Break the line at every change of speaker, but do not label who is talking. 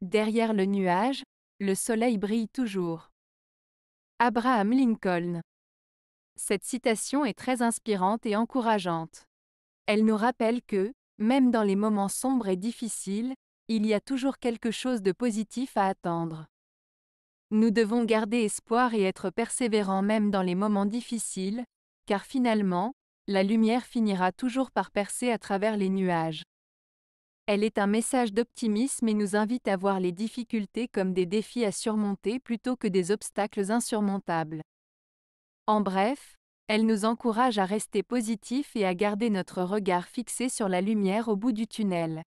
Derrière le nuage, le soleil brille toujours. Abraham Lincoln. Cette citation est très inspirante et encourageante. Elle nous rappelle que, même dans les moments sombres et difficiles, il y a toujours quelque chose de positif à attendre. Nous devons garder espoir et être persévérants même dans les moments difficiles, car finalement, la lumière finira toujours par percer à travers les nuages. Elle est un message d'optimisme et nous invite à voir les difficultés comme des défis à surmonter plutôt que des obstacles insurmontables. En bref, elle nous encourage à rester positifs et à garder notre regard fixé sur la lumière au bout du tunnel.